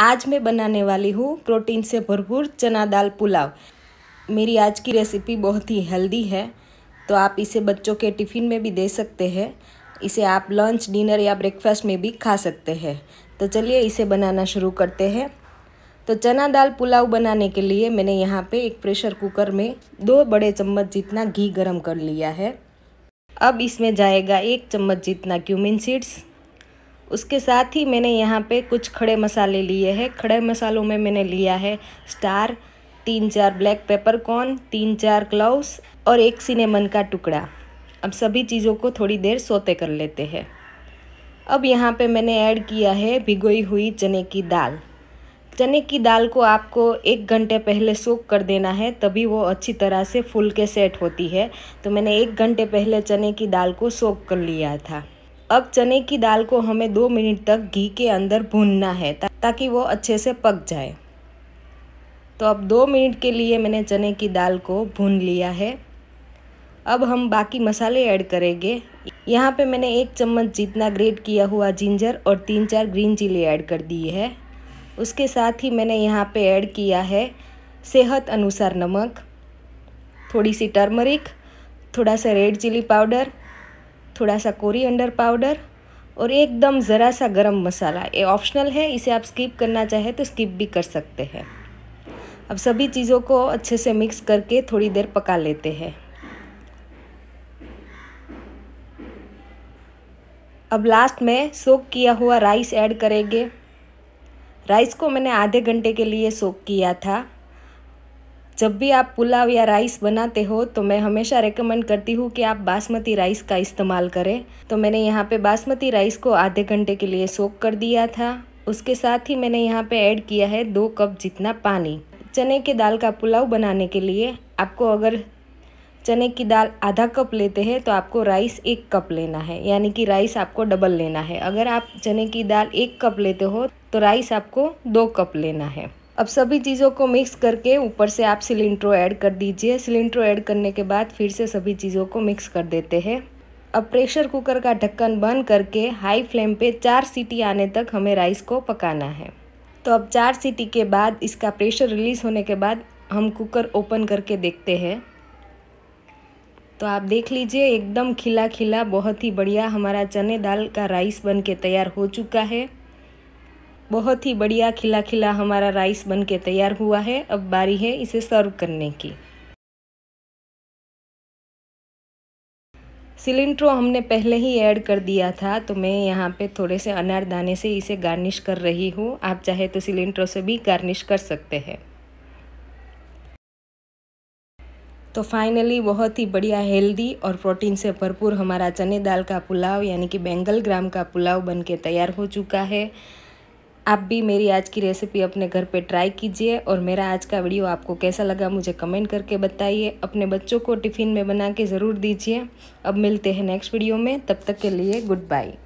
आज मैं बनाने वाली हूँ प्रोटीन से भरपूर चना दाल पुलाव मेरी आज की रेसिपी बहुत ही हेल्दी है तो आप इसे बच्चों के टिफ़िन में भी दे सकते हैं इसे आप लंच डिनर या ब्रेकफास्ट में भी खा सकते हैं तो चलिए इसे बनाना शुरू करते हैं तो चना दाल पुलाव बनाने के लिए मैंने यहाँ पे एक प्रेशर कुकर में दो बड़े चम्मच जितना घी गरम कर लिया है अब इसमें जाएगा एक चम्मच जितना क्यूमिन सीड्स उसके साथ ही मैंने यहाँ पे कुछ खड़े मसाले लिए हैं खड़े मसालों में मैंने लिया है स्टार तीन चार ब्लैक पेपर कॉर्न तीन चार क्लाउस और एक सिनेमन का टुकड़ा अब सभी चीज़ों को थोड़ी देर सोते कर लेते हैं अब यहाँ पे मैंने ऐड किया है भिगोई हुई चने की दाल चने की दाल को आपको एक घंटे पहले सोख कर देना है तभी वो अच्छी तरह से फुल के सेट होती है तो मैंने एक घंटे पहले चने की दाल को सोख कर लिया था अब चने की दाल को हमें दो मिनट तक घी के अंदर भूनना है ताकि वो अच्छे से पक जाए तो अब दो मिनट के लिए मैंने चने की दाल को भून लिया है अब हम बाकी मसाले ऐड करेंगे यहाँ पे मैंने एक चम्मच जितना ग्रेट किया हुआ जिंजर और तीन चार ग्रीन चिली ऐड कर दी है उसके साथ ही मैंने यहाँ पे ऐड किया है सेहत अनुसार नमक थोड़ी सी टर्मरिक थोड़ा सा रेड चिली पाउडर थोड़ा सा अंडर पाउडर और एकदम ज़रा सा गरम मसाला ये ऑप्शनल है इसे आप स्किप करना चाहें तो स्किप भी कर सकते हैं अब सभी चीज़ों को अच्छे से मिक्स करके थोड़ी देर पका लेते हैं अब लास्ट में सोक किया हुआ राइस ऐड करेंगे राइस को मैंने आधे घंटे के लिए सोक किया था जब भी आप पुलाव या राइस बनाते हो तो मैं हमेशा रेकमेंड करती हूँ कि आप बासमती राइस का इस्तेमाल करें तो मैंने यहाँ पे बासमती राइस को आधे घंटे के लिए सोख कर दिया था उसके साथ ही मैंने यहाँ पे ऐड किया है दो कप जितना पानी चने के दाल का पुलाव बनाने के लिए आपको अगर चने की दाल आधा कप लेते हैं तो आपको राइस एक कप लेना है यानी कि राइस आपको डबल लेना है अगर आप चने की दाल एक कप लेते हो तो राइस आपको दो कप लेना है अब सभी चीज़ों को मिक्स करके ऊपर से आप सिलेंट्रो ऐड कर दीजिए सिलेंट्रो ऐड करने के बाद फिर से सभी चीज़ों को मिक्स कर देते हैं अब प्रेशर कुकर का ढक्कन बंद करके हाई फ्लेम पे चार सीटी आने तक हमें राइस को पकाना है तो अब चार सीटी के बाद इसका प्रेशर रिलीज़ होने के बाद हम कुकर ओपन करके देखते हैं तो आप देख लीजिए एकदम खिला खिला बहुत ही बढ़िया हमारा चने दाल का राइस बन के तैयार हो चुका है बहुत ही बढ़िया खिला खिला हमारा राइस बन के तैयार हुआ है अब बारी है इसे सर्व करने की सिलेंड्रो हमने पहले ही ऐड कर दिया था तो मैं यहाँ पे थोड़े से अनारदाने से इसे गार्निश कर रही हूँ आप चाहे तो सिलेंड्रो से भी गार्निश कर सकते हैं तो फाइनली बहुत ही बढ़िया हेल्दी और प्रोटीन से भरपूर हमारा चने दाल का पुलाव यानी कि बेंगल ग्राम का पुलाव बनके तैयार हो चुका है आप भी मेरी आज की रेसिपी अपने घर पे ट्राई कीजिए और मेरा आज का वीडियो आपको कैसा लगा मुझे कमेंट करके बताइए अपने बच्चों को टिफ़िन में बना के ज़रूर दीजिए अब मिलते हैं नेक्स्ट वीडियो में तब तक के लिए गुड बाय